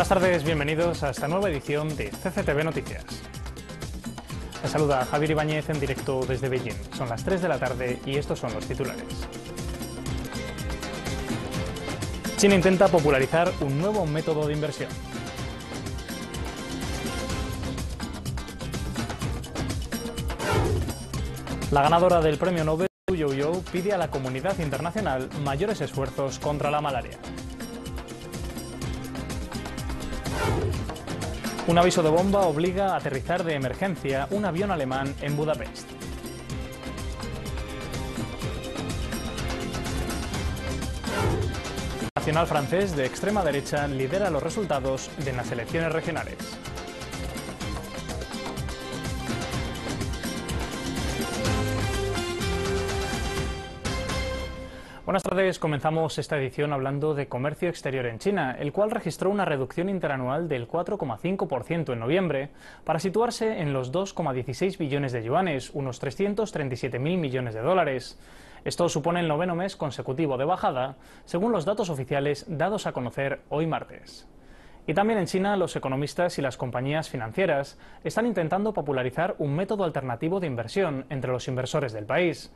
Buenas tardes, bienvenidos a esta nueva edición de CCTV Noticias. Les saluda Javier Ibáñez en directo desde Beijing. Son las 3 de la tarde y estos son los titulares. China intenta popularizar un nuevo método de inversión. La ganadora del premio Nobel, Yu Yo, pide a la comunidad internacional mayores esfuerzos contra la malaria. Un aviso de bomba obliga a aterrizar de emergencia un avión alemán en Budapest. nacional francés de extrema derecha lidera los resultados de las elecciones regionales. Buenas tardes, comenzamos esta edición hablando de comercio exterior en China, el cual registró una reducción interanual del 4,5% en noviembre, para situarse en los 2,16 billones de yuanes, unos 337 mil millones de dólares. Esto supone el noveno mes consecutivo de bajada, según los datos oficiales dados a conocer hoy martes. Y también en China, los economistas y las compañías financieras están intentando popularizar un método alternativo de inversión entre los inversores del país.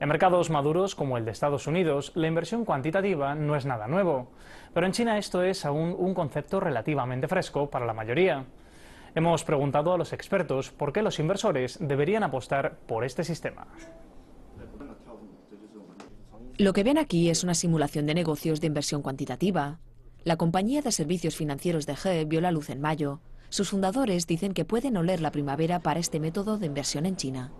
En mercados maduros como el de Estados Unidos, la inversión cuantitativa no es nada nuevo, pero en China esto es aún un concepto relativamente fresco para la mayoría. Hemos preguntado a los expertos por qué los inversores deberían apostar por este sistema. Lo que ven aquí es una simulación de negocios de inversión cuantitativa. La compañía de servicios financieros de GE vio la luz en mayo. Sus fundadores dicen que pueden oler la primavera para este método de inversión en China.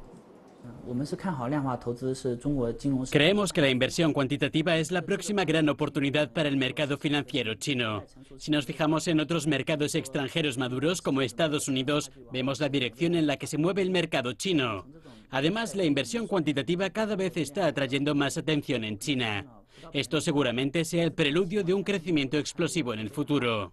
Creemos que la inversión cuantitativa es la próxima gran oportunidad para el mercado financiero chino. Si nos fijamos en otros mercados extranjeros maduros como Estados Unidos, vemos la dirección en la que se mueve el mercado chino. Además, la inversión cuantitativa cada vez está atrayendo más atención en China. Esto seguramente sea el preludio de un crecimiento explosivo en el futuro.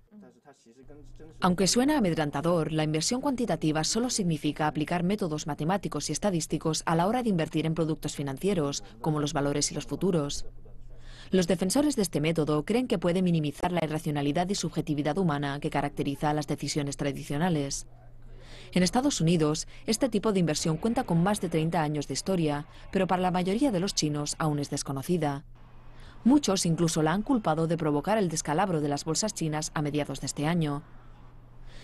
Aunque suena amedrantador, la inversión cuantitativa solo significa aplicar métodos matemáticos y estadísticos a la hora de invertir en productos financieros, como los valores y los futuros. Los defensores de este método creen que puede minimizar la irracionalidad y subjetividad humana que caracteriza a las decisiones tradicionales. En Estados Unidos, este tipo de inversión cuenta con más de 30 años de historia, pero para la mayoría de los chinos aún es desconocida. Muchos incluso la han culpado de provocar el descalabro de las bolsas chinas a mediados de este año.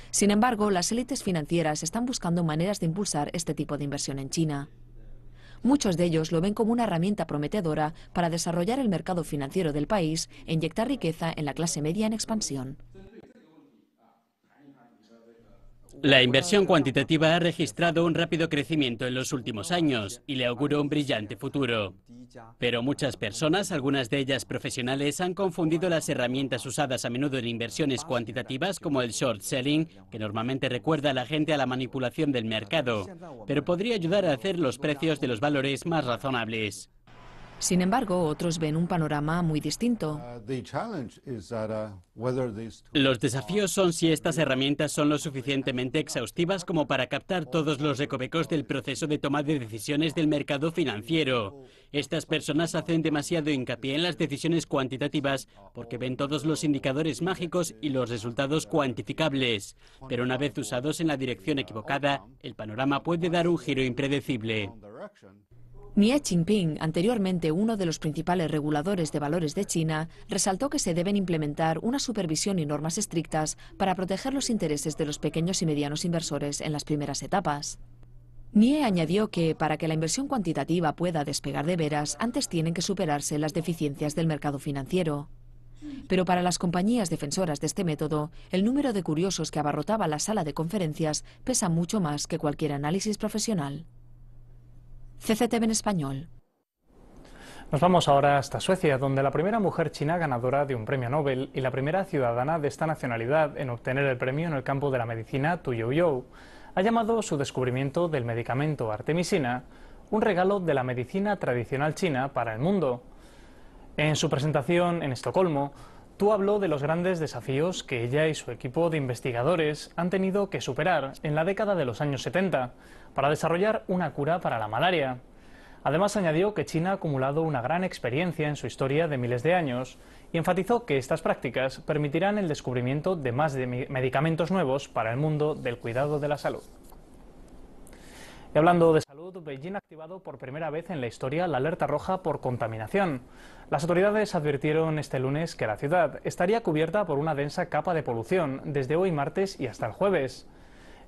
Sin embargo, las élites financieras están buscando maneras de impulsar este tipo de inversión en China. Muchos de ellos lo ven como una herramienta prometedora para desarrollar el mercado financiero del país e inyectar riqueza en la clase media en expansión. La inversión cuantitativa ha registrado un rápido crecimiento en los últimos años y le auguro un brillante futuro. Pero muchas personas, algunas de ellas profesionales, han confundido las herramientas usadas a menudo en inversiones cuantitativas como el short selling, que normalmente recuerda a la gente a la manipulación del mercado, pero podría ayudar a hacer los precios de los valores más razonables. Sin embargo, otros ven un panorama muy distinto. Uh, uh, los desafíos son si estas herramientas son lo suficientemente exhaustivas como para captar todos los recovecos del proceso de toma de decisiones del mercado financiero. Estas personas hacen demasiado hincapié en las decisiones cuantitativas porque ven todos los indicadores mágicos y los resultados cuantificables. Pero una vez usados en la dirección equivocada, el panorama puede dar un giro impredecible. Nie Jinping, anteriormente uno de los principales reguladores de valores de China, resaltó que se deben implementar una supervisión y normas estrictas para proteger los intereses de los pequeños y medianos inversores en las primeras etapas. Nie añadió que, para que la inversión cuantitativa pueda despegar de veras, antes tienen que superarse las deficiencias del mercado financiero. Pero para las compañías defensoras de este método, el número de curiosos que abarrotaba la sala de conferencias pesa mucho más que cualquier análisis profesional. CCTV en español. Nos vamos ahora hasta Suecia, donde la primera mujer china ganadora de un premio Nobel y la primera ciudadana de esta nacionalidad en obtener el premio en el campo de la medicina Youyou, ha llamado su descubrimiento del medicamento artemisina un regalo de la medicina tradicional china para el mundo. En su presentación en Estocolmo, Tu habló de los grandes desafíos que ella y su equipo de investigadores han tenido que superar en la década de los años 70 para desarrollar una cura para la malaria. Además añadió que China ha acumulado una gran experiencia en su historia de miles de años y enfatizó que estas prácticas permitirán el descubrimiento de más medicamentos nuevos para el mundo del cuidado de la salud. Y hablando de salud, Beijing ha activado por primera vez en la historia la alerta roja por contaminación. Las autoridades advirtieron este lunes que la ciudad estaría cubierta por una densa capa de polución desde hoy martes y hasta el jueves.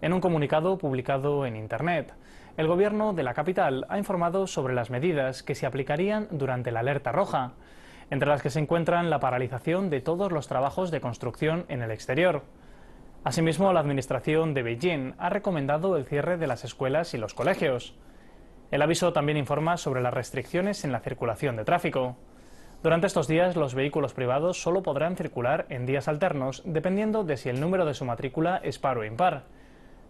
En un comunicado publicado en Internet, el gobierno de la capital ha informado sobre las medidas que se aplicarían durante la alerta roja, entre las que se encuentran la paralización de todos los trabajos de construcción en el exterior. Asimismo, la Administración de Beijing ha recomendado el cierre de las escuelas y los colegios. El aviso también informa sobre las restricciones en la circulación de tráfico. Durante estos días, los vehículos privados solo podrán circular en días alternos, dependiendo de si el número de su matrícula es par o impar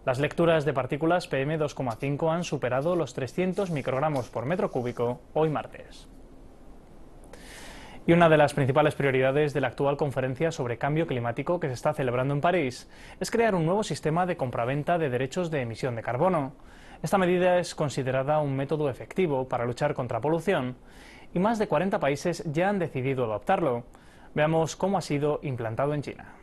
las lecturas de partículas PM2,5 han superado los 300 microgramos por metro cúbico hoy martes. Y una de las principales prioridades de la actual conferencia sobre cambio climático que se está celebrando en París es crear un nuevo sistema de compraventa de derechos de emisión de carbono. Esta medida es considerada un método efectivo para luchar contra la polución y más de 40 países ya han decidido adoptarlo. Veamos cómo ha sido implantado en China.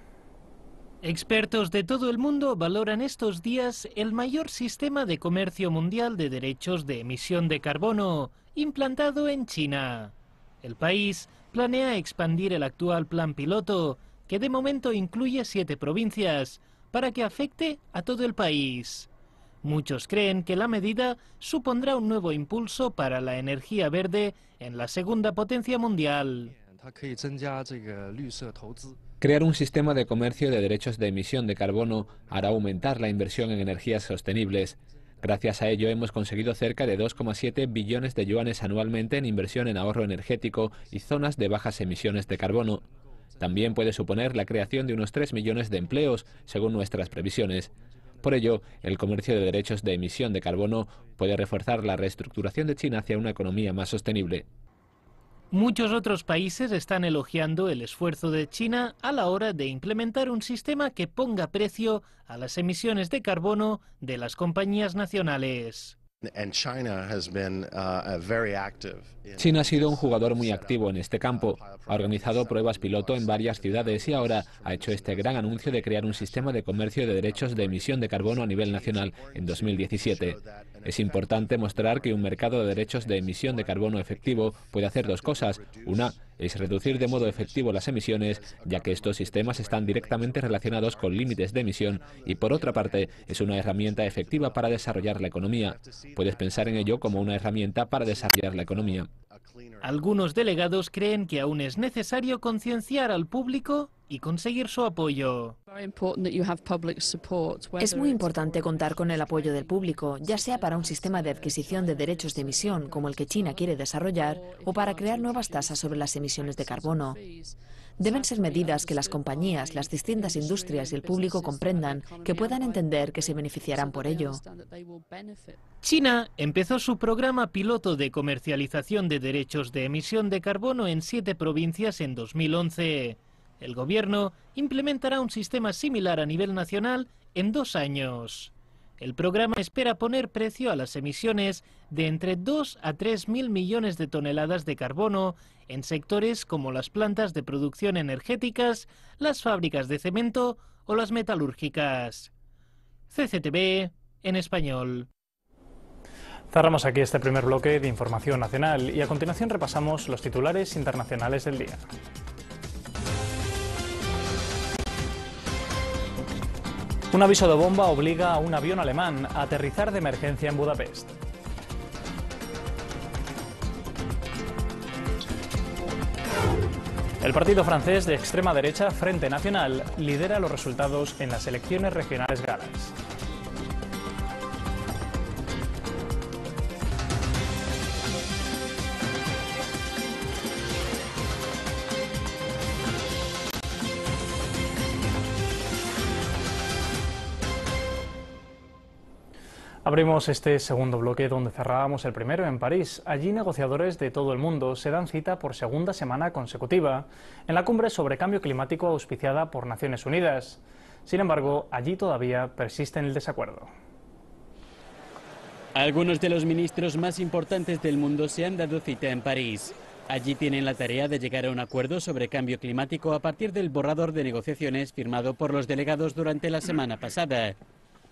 Expertos de todo el mundo valoran estos días el mayor sistema de comercio mundial de derechos de emisión de carbono implantado en China. El país planea expandir el actual plan piloto, que de momento incluye siete provincias, para que afecte a todo el país. Muchos creen que la medida supondrá un nuevo impulso para la energía verde en la segunda potencia mundial. Crear un sistema de comercio de derechos de emisión de carbono hará aumentar la inversión en energías sostenibles. Gracias a ello hemos conseguido cerca de 2,7 billones de yuanes anualmente en inversión en ahorro energético y zonas de bajas emisiones de carbono. También puede suponer la creación de unos 3 millones de empleos, según nuestras previsiones. Por ello, el comercio de derechos de emisión de carbono puede reforzar la reestructuración de China hacia una economía más sostenible. Muchos otros países están elogiando el esfuerzo de China a la hora de implementar un sistema que ponga precio a las emisiones de carbono de las compañías nacionales. Uh, China ha sido un uh, jugador muy activo en este campo. Uh, ha organizado pruebas piloto en varias ciudades y ahora ha hecho este gran anuncio de crear un sistema de comercio de derechos de emisión de carbono a nivel nacional en 2017. Es importante mostrar que un mercado de derechos de emisión de carbono efectivo puede hacer dos cosas. Una, es reducir de modo efectivo las emisiones, ya que estos sistemas están directamente relacionados con límites de emisión y por otra parte es una herramienta efectiva para desarrollar la economía. Puedes pensar en ello como una herramienta para desarrollar la economía. Algunos delegados creen que aún es necesario concienciar al público y conseguir su apoyo. Es muy importante contar con el apoyo del público, ya sea para un sistema de adquisición de derechos de emisión como el que China quiere desarrollar o para crear nuevas tasas sobre las emisiones de carbono. Deben ser medidas que las compañías, las distintas industrias y el público comprendan, que puedan entender que se beneficiarán por ello. China empezó su programa piloto de comercialización de derechos de emisión de carbono en siete provincias en 2011 el gobierno implementará un sistema similar a nivel nacional en dos años. El programa espera poner precio a las emisiones de entre 2 a 3 mil millones de toneladas de carbono en sectores como las plantas de producción energéticas, las fábricas de cemento o las metalúrgicas. CCTV en español. Cerramos aquí este primer bloque de información nacional y a continuación repasamos los titulares internacionales del día. Un aviso de bomba obliga a un avión alemán a aterrizar de emergencia en Budapest. El partido francés de extrema derecha, Frente Nacional, lidera los resultados en las elecciones regionales galas. Abrimos este segundo bloque donde cerrábamos el primero en París. Allí negociadores de todo el mundo se dan cita por segunda semana consecutiva en la cumbre sobre cambio climático auspiciada por Naciones Unidas. Sin embargo, allí todavía persiste el desacuerdo. Algunos de los ministros más importantes del mundo se han dado cita en París. Allí tienen la tarea de llegar a un acuerdo sobre cambio climático a partir del borrador de negociaciones firmado por los delegados durante la semana pasada.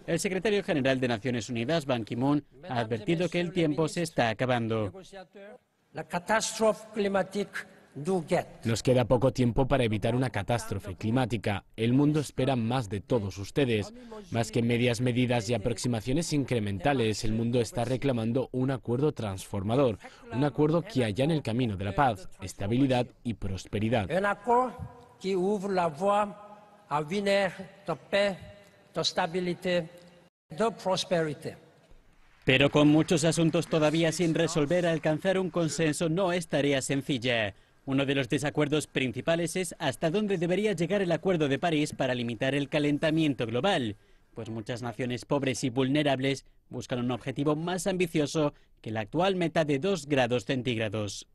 El secretario general de Naciones Unidas, Ban Ki-moon, ha advertido que el tiempo se está acabando. nos queda poco tiempo para evitar una catástrofe climática. El mundo espera más de todos ustedes. Más que medias medidas y aproximaciones incrementales, el mundo está reclamando un acuerdo transformador, un acuerdo que haya en el camino de la paz, estabilidad y prosperidad. Pero con muchos asuntos todavía sin resolver, alcanzar un consenso no es tarea sencilla. Uno de los desacuerdos principales es hasta dónde debería llegar el Acuerdo de París para limitar el calentamiento global, pues muchas naciones pobres y vulnerables buscan un objetivo más ambicioso que la actual meta de 2 grados centígrados.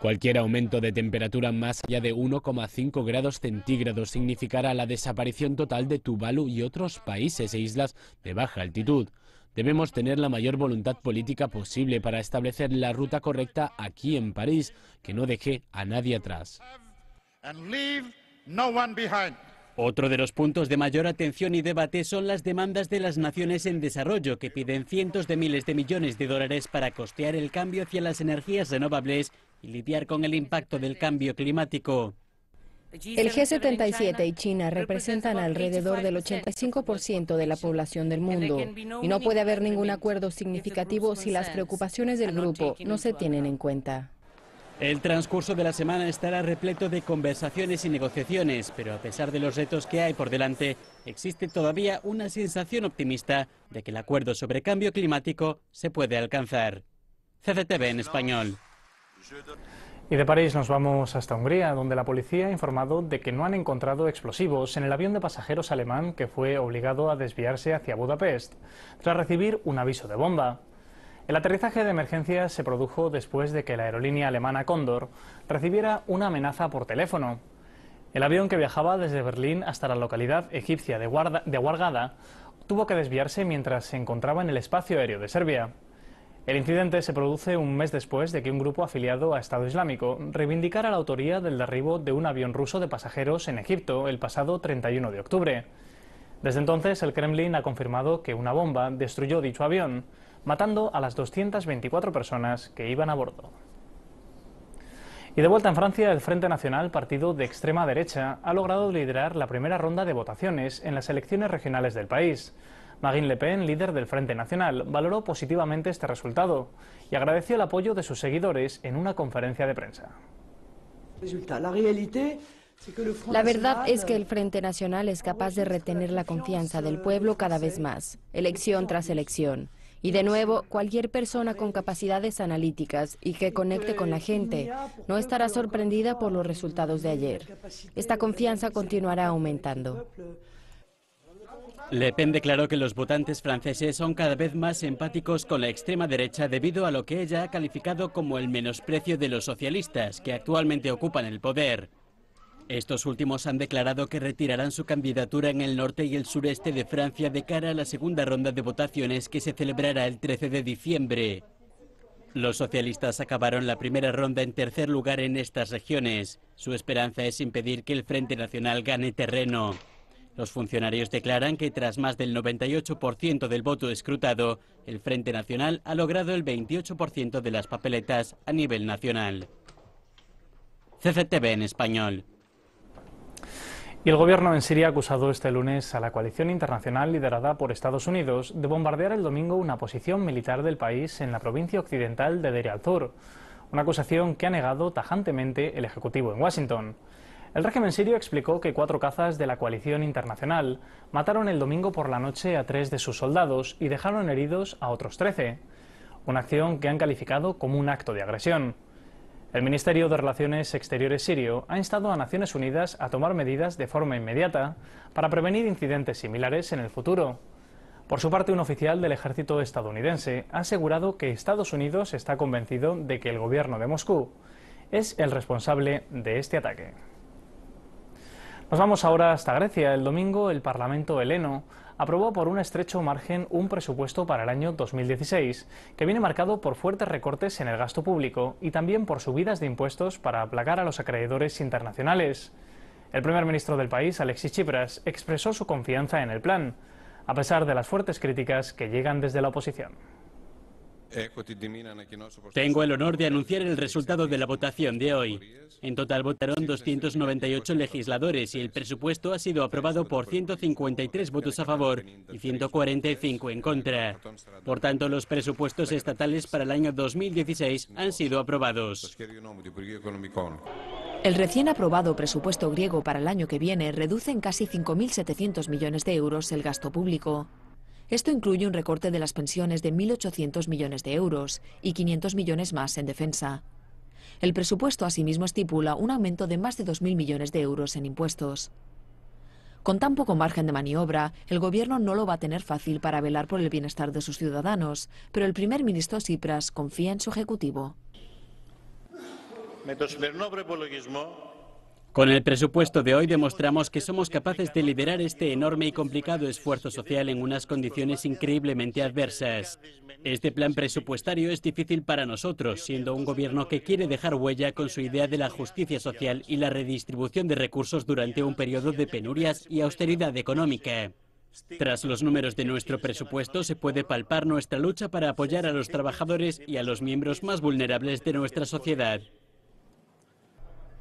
Cualquier aumento de temperatura más allá de 1,5 grados centígrados significará la desaparición total de Tuvalu y otros países e islas de baja altitud. Debemos tener la mayor voluntad política posible para establecer la ruta correcta aquí en París, que no deje a nadie atrás. Otro de los puntos de mayor atención y debate son las demandas de las naciones en desarrollo, que piden cientos de miles de millones de dólares para costear el cambio hacia las energías renovables y lidiar con el impacto del cambio climático. El G77 y China representan alrededor del 85% de la población del mundo y no puede haber ningún acuerdo significativo si las preocupaciones del grupo no se tienen en cuenta. El transcurso de la semana estará repleto de conversaciones y negociaciones, pero a pesar de los retos que hay por delante, existe todavía una sensación optimista de que el acuerdo sobre cambio climático se puede alcanzar. CCTV en español. Y de París nos vamos hasta Hungría, donde la policía ha informado de que no han encontrado explosivos en el avión de pasajeros alemán que fue obligado a desviarse hacia Budapest, tras recibir un aviso de bomba. El aterrizaje de emergencia se produjo después de que la aerolínea alemana Condor recibiera una amenaza por teléfono. El avión que viajaba desde Berlín hasta la localidad egipcia de, Guarda, Wargada tuvo que desviarse mientras se encontraba en el espacio aéreo de Serbia. El incidente se produce un mes después de que un grupo afiliado a Estado Islámico reivindicara la autoría del derribo de un avión ruso de pasajeros en Egipto el pasado 31 de octubre. Desde entonces, el Kremlin ha confirmado que una bomba destruyó dicho avión, matando a las 224 personas que iban a bordo. Y de vuelta en Francia, el Frente Nacional, partido de extrema derecha, ha logrado liderar la primera ronda de votaciones en las elecciones regionales del país. Marine Le Pen, líder del Frente Nacional, valoró positivamente este resultado y agradeció el apoyo de sus seguidores en una conferencia de prensa. La verdad es que el Frente Nacional es capaz de retener la confianza del pueblo cada vez más, elección tras elección. Y de nuevo, cualquier persona con capacidades analíticas y que conecte con la gente no estará sorprendida por los resultados de ayer. Esta confianza continuará aumentando. Le Pen declaró que los votantes franceses son cada vez más empáticos con la extrema derecha debido a lo que ella ha calificado como el menosprecio de los socialistas que actualmente ocupan el poder. Estos últimos han declarado que retirarán su candidatura en el norte y el sureste de Francia de cara a la segunda ronda de votaciones que se celebrará el 13 de diciembre. Los socialistas acabaron la primera ronda en tercer lugar en estas regiones. Su esperanza es impedir que el Frente Nacional gane terreno. Los funcionarios declaran que tras más del 98% del voto escrutado, el Frente Nacional ha logrado el 28% de las papeletas a nivel nacional. CCTV en español. Y el gobierno en Siria ha acusado este lunes a la coalición internacional liderada por Estados Unidos de bombardear el domingo una posición militar del país en la provincia occidental de Deir al-Zur, una acusación que ha negado tajantemente el Ejecutivo en Washington. El régimen sirio explicó que cuatro cazas de la coalición internacional mataron el domingo por la noche a tres de sus soldados y dejaron heridos a otros trece, una acción que han calificado como un acto de agresión. El Ministerio de Relaciones Exteriores sirio ha instado a Naciones Unidas a tomar medidas de forma inmediata para prevenir incidentes similares en el futuro. Por su parte, un oficial del ejército estadounidense ha asegurado que Estados Unidos está convencido de que el gobierno de Moscú es el responsable de este ataque. Nos vamos ahora hasta Grecia. El domingo el Parlamento heleno aprobó por un estrecho margen un presupuesto para el año 2016, que viene marcado por fuertes recortes en el gasto público y también por subidas de impuestos para aplacar a los acreedores internacionales. El primer ministro del país, Alexis Tsipras, expresó su confianza en el plan, a pesar de las fuertes críticas que llegan desde la oposición. Tengo el honor de anunciar el resultado de la votación de hoy. En total votaron 298 legisladores y el presupuesto ha sido aprobado por 153 votos a favor y 145 en contra. Por tanto, los presupuestos estatales para el año 2016 han sido aprobados. El recién aprobado presupuesto griego para el año que viene reduce en casi 5.700 millones de euros el gasto público. Esto incluye un recorte de las pensiones de 1.800 millones de euros y 500 millones más en defensa. El presupuesto asimismo estipula un aumento de más de 2.000 millones de euros en impuestos. Con tan poco margen de maniobra, el gobierno no lo va a tener fácil para velar por el bienestar de sus ciudadanos, pero el primer ministro Tsipras confía en su ejecutivo. Con el presupuesto de hoy demostramos que somos capaces de liderar este enorme y complicado esfuerzo social en unas condiciones increíblemente adversas. Este plan presupuestario es difícil para nosotros, siendo un gobierno que quiere dejar huella con su idea de la justicia social y la redistribución de recursos durante un periodo de penurias y austeridad económica. Tras los números de nuestro presupuesto se puede palpar nuestra lucha para apoyar a los trabajadores y a los miembros más vulnerables de nuestra sociedad.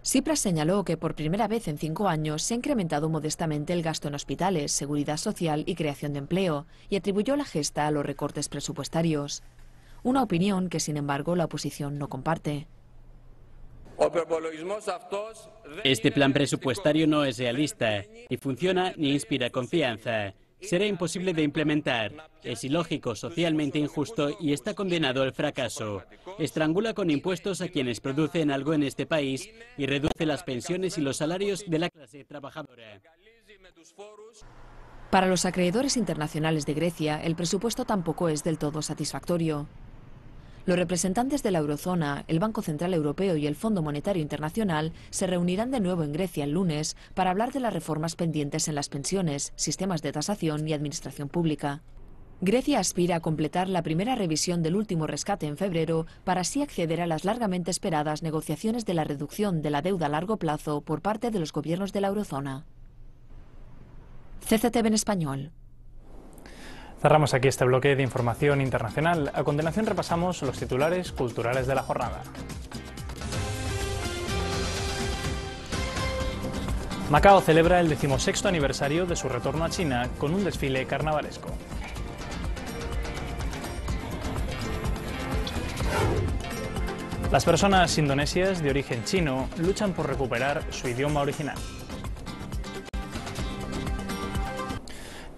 Cipras señaló que por primera vez en cinco años se ha incrementado modestamente el gasto en hospitales, seguridad social y creación de empleo, y atribuyó la gesta a los recortes presupuestarios. Una opinión que, sin embargo, la oposición no comparte. Este plan presupuestario no es realista, ni funciona ni inspira confianza será imposible de implementar. Es ilógico, socialmente injusto y está condenado al fracaso. Estrangula con impuestos a quienes producen algo en este país y reduce las pensiones y los salarios de la clase trabajadora. Para los acreedores internacionales de Grecia, el presupuesto tampoco es del todo satisfactorio. Los representantes de la eurozona, el Banco Central Europeo y el Fondo Monetario Internacional se reunirán de nuevo en Grecia el lunes para hablar de las reformas pendientes en las pensiones, sistemas de tasación y administración pública. Grecia aspira a completar la primera revisión del último rescate en febrero para así acceder a las largamente esperadas negociaciones de la reducción de la deuda a largo plazo por parte de los gobiernos de la eurozona. CCTV en español. Cerramos aquí este bloque de información internacional. A continuación repasamos los titulares culturales de la jornada. Macao celebra el decimosexto aniversario de su retorno a China con un desfile carnavalesco. Las personas indonesias de origen chino luchan por recuperar su idioma original.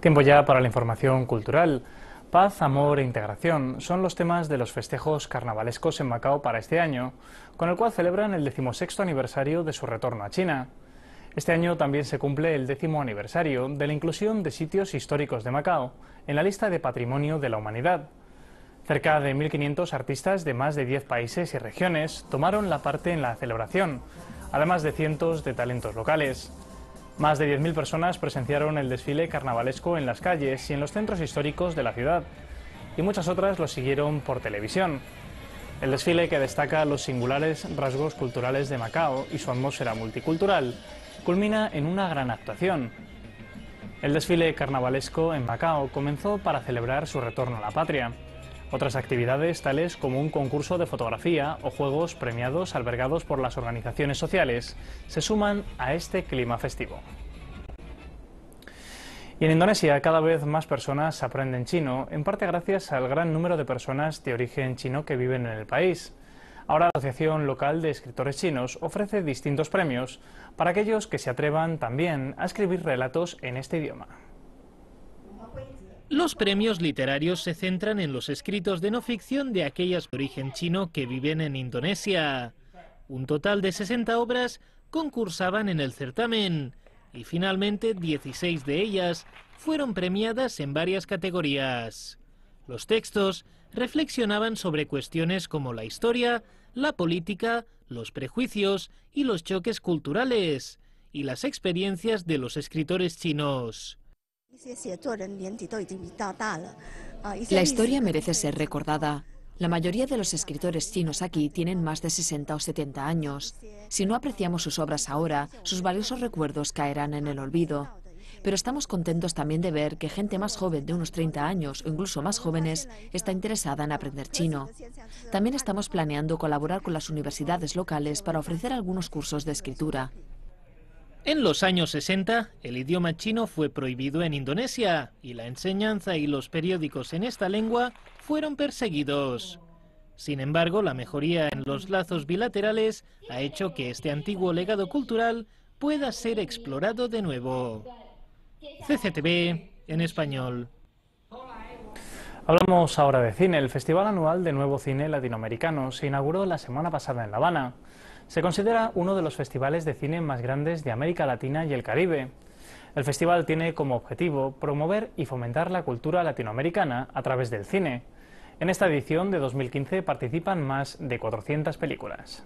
Tiempo ya para la información cultural. Paz, amor e integración son los temas de los festejos carnavalescos en Macao para este año, con el cual celebran el decimosexto aniversario de su retorno a China. Este año también se cumple el décimo aniversario de la inclusión de sitios históricos de Macao en la lista de Patrimonio de la Humanidad. Cerca de 1.500 artistas de más de 10 países y regiones tomaron la parte en la celebración, además de cientos de talentos locales. Más de 10.000 personas presenciaron el desfile carnavalesco en las calles y en los centros históricos de la ciudad, y muchas otras lo siguieron por televisión. El desfile que destaca los singulares rasgos culturales de Macao y su atmósfera multicultural culmina en una gran actuación. El desfile carnavalesco en Macao comenzó para celebrar su retorno a la patria. Otras actividades, tales como un concurso de fotografía o juegos premiados albergados por las organizaciones sociales, se suman a este clima festivo. Y en Indonesia cada vez más personas aprenden chino, en parte gracias al gran número de personas de origen chino que viven en el país. Ahora la Asociación Local de Escritores Chinos ofrece distintos premios para aquellos que se atrevan también a escribir relatos en este idioma. Los premios literarios se centran en los escritos de no ficción de aquellas de origen chino que viven en Indonesia. Un total de 60 obras concursaban en el certamen y finalmente 16 de ellas fueron premiadas en varias categorías. Los textos reflexionaban sobre cuestiones como la historia, la política, los prejuicios y los choques culturales, y las experiencias de los escritores chinos. La historia merece ser recordada. La mayoría de los escritores chinos aquí tienen más de 60 o 70 años. Si no apreciamos sus obras ahora, sus valiosos recuerdos caerán en el olvido. Pero estamos contentos también de ver que gente más joven de unos 30 años o incluso más jóvenes está interesada en aprender chino. También estamos planeando colaborar con las universidades locales para ofrecer algunos cursos de escritura. En los años 60, el idioma chino fue prohibido en Indonesia y la enseñanza y los periódicos en esta lengua fueron perseguidos. Sin embargo, la mejoría en los lazos bilaterales ha hecho que este antiguo legado cultural pueda ser explorado de nuevo. CCTV en español. Hablamos ahora de cine. El Festival Anual de Nuevo Cine Latinoamericano se inauguró la semana pasada en La Habana. Se considera uno de los festivales de cine más grandes de América Latina y el Caribe. El festival tiene como objetivo promover y fomentar la cultura latinoamericana a través del cine. En esta edición de 2015 participan más de 400 películas.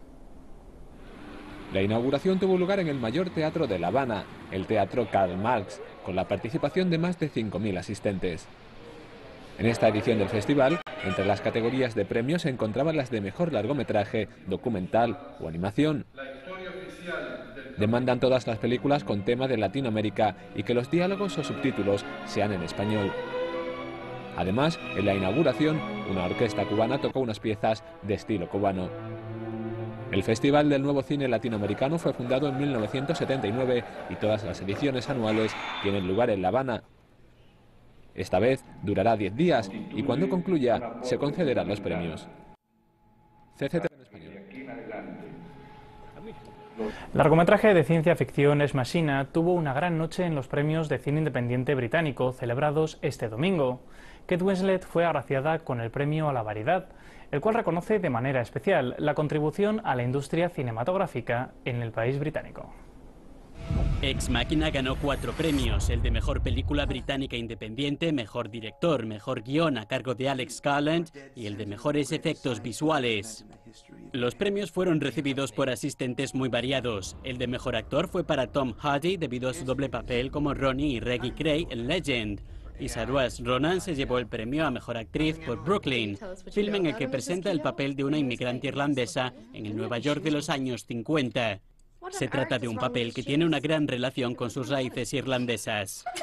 La inauguración tuvo lugar en el mayor teatro de La Habana, el Teatro Karl Marx, con la participación de más de 5.000 asistentes. En esta edición del festival entre las categorías de premios se encontraban las de mejor largometraje, documental o animación. Demandan todas las películas con tema de Latinoamérica y que los diálogos o subtítulos sean en español. Además, en la inauguración, una orquesta cubana tocó unas piezas de estilo cubano. El Festival del Nuevo Cine Latinoamericano fue fundado en 1979 y todas las ediciones anuales tienen lugar en La Habana, esta vez durará 10 días y cuando concluya se concederán los premios. CCT en largometraje de ciencia ficción Es tuvo una gran noche en los premios de cine independiente británico celebrados este domingo. Kate Winslet fue agraciada con el premio a la variedad, el cual reconoce de manera especial la contribución a la industria cinematográfica en el país británico. Ex Machina ganó cuatro premios, el de Mejor Película Británica Independiente, Mejor Director, Mejor Guión a cargo de Alex Garland y el de Mejores Efectos Visuales. Los premios fueron recibidos por asistentes muy variados. El de Mejor Actor fue para Tom Hardy debido a su doble papel como Ronnie y Reggie Cray en Legend. Y Saruas Ronan se llevó el premio a Mejor Actriz por Brooklyn, film en el que presenta el papel de una inmigrante irlandesa en el Nueva York de los años 50. Se trata de un papel que tiene una gran relación con sus raíces irlandesas.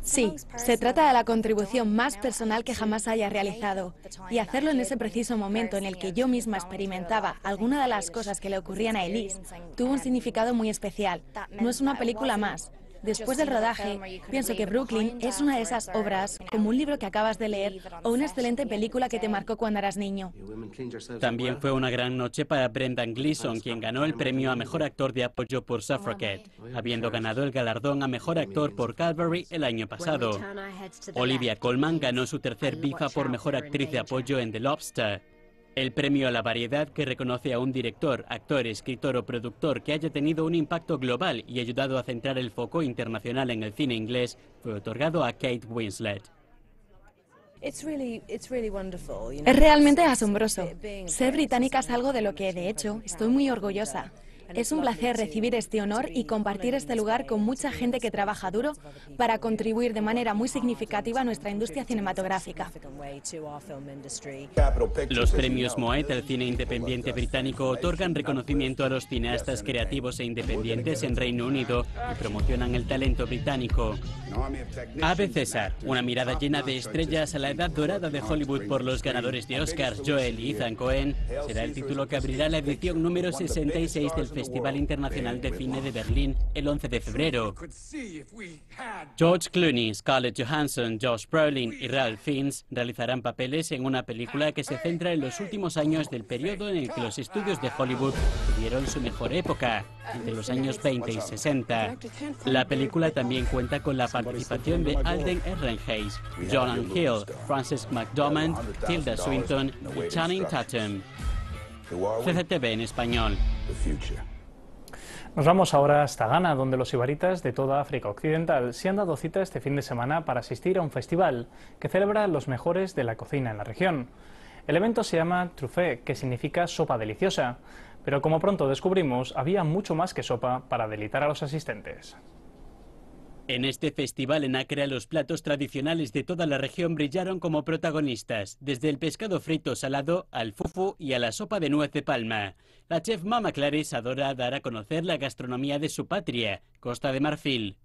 Sí, se trata de la contribución más personal que jamás haya realizado y hacerlo en ese preciso momento en el que yo misma experimentaba alguna de las cosas que le ocurrían a Elise tuvo un significado muy especial. No es una película más, Después del rodaje, pienso que Brooklyn es uh, una de esas obras, como un libro que acabas de leer o una excelente película que te marcó cuando eras niño. También fue una gran noche para Brendan Gleeson, quien ganó el premio a Mejor Actor de Apoyo por oh, Suffragette, oh, habiendo ganado el galardón a Mejor Actor por Calvary el año pasado. Olivia Colman ganó su tercer BIFA por Mejor Actriz de Apoyo en The Lobster. El premio a la variedad que reconoce a un director, actor, escritor o productor que haya tenido un impacto global y ayudado a centrar el foco internacional en el cine inglés fue otorgado a Kate Winslet. Es realmente asombroso. Ser británica es algo de lo que, de hecho, estoy muy orgullosa. Es un placer recibir este honor y compartir este lugar con mucha gente que trabaja duro para contribuir de manera muy significativa a nuestra industria cinematográfica. Los premios Moet del cine independiente británico otorgan reconocimiento a los cineastas creativos e independientes en Reino Unido y promocionan el talento británico. Ave César, una mirada llena de estrellas a la edad dorada de Hollywood por los ganadores de Oscars Joel y Ethan Cohen, será el título que abrirá la edición número 66 del Festival Internacional de Cine de Berlín el 11 de febrero. George Clooney, Scarlett Johansson, Josh Brolin y Ralph Fiennes realizarán papeles en una película que se centra en los últimos años del periodo en el que los estudios de Hollywood tuvieron su mejor época, entre los años 20 y 60. La película también cuenta con la participación de Alden Hayes, John Hill, Frances McDormand, Tilda Swinton y Channing Tatum. CCTV en español. Nos vamos ahora hasta Ghana, donde los ibaritas de toda África Occidental se han dado cita este fin de semana para asistir a un festival que celebra los mejores de la cocina en la región. El evento se llama Truffé, que significa sopa deliciosa, pero como pronto descubrimos, había mucho más que sopa para delitar a los asistentes. En este festival en Acre, los platos tradicionales de toda la región brillaron como protagonistas, desde el pescado frito salado al fufu y a la sopa de nuez de palma. La chef Mama Clarice adora dar a conocer la gastronomía de su patria, Costa de Marfil.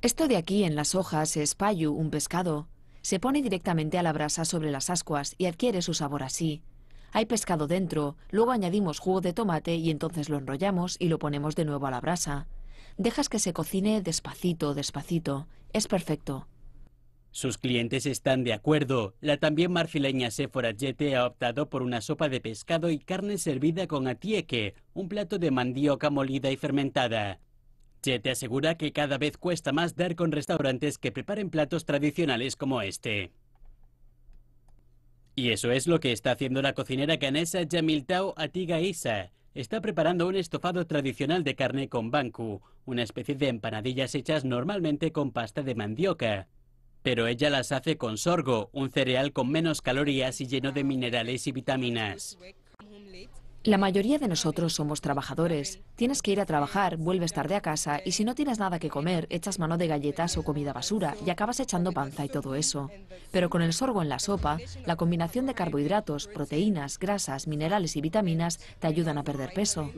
Esto de aquí en las hojas es payu, un pescado. Se pone directamente a la brasa sobre las ascuas y adquiere su sabor así. Hay pescado dentro, luego añadimos jugo de tomate y entonces lo enrollamos y lo ponemos de nuevo a la brasa. Dejas que se cocine despacito, despacito. Es perfecto. Sus clientes están de acuerdo. La también marfileña Sephora Jete ha optado por una sopa de pescado y carne servida con atieque, un plato de mandioca molida y fermentada. Jete asegura que cada vez cuesta más dar con restaurantes que preparen platos tradicionales como este. Y eso es lo que está haciendo la cocinera canesa Yamiltao Atiga Isa. Está preparando un estofado tradicional de carne con banku, una especie de empanadillas hechas normalmente con pasta de mandioca. Pero ella las hace con sorgo, un cereal con menos calorías y lleno de minerales y vitaminas. La mayoría de nosotros somos trabajadores. Tienes que ir a trabajar, vuelves tarde a casa y si no tienes nada que comer, echas mano de galletas o comida basura y acabas echando panza y todo eso. Pero con el sorgo en la sopa, la combinación de carbohidratos, proteínas, grasas, minerales y vitaminas te ayudan a perder peso.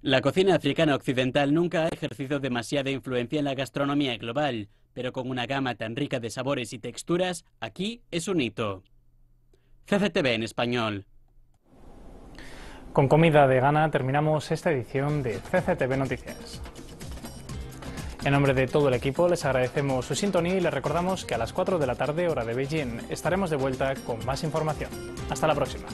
La cocina africana occidental nunca ha ejercido demasiada influencia en la gastronomía global, pero con una gama tan rica de sabores y texturas, aquí es un hito. CCTV en español. Con comida de gana terminamos esta edición de CCTV Noticias. En nombre de todo el equipo les agradecemos su sintonía y les recordamos que a las 4 de la tarde hora de Beijing estaremos de vuelta con más información. Hasta la próxima.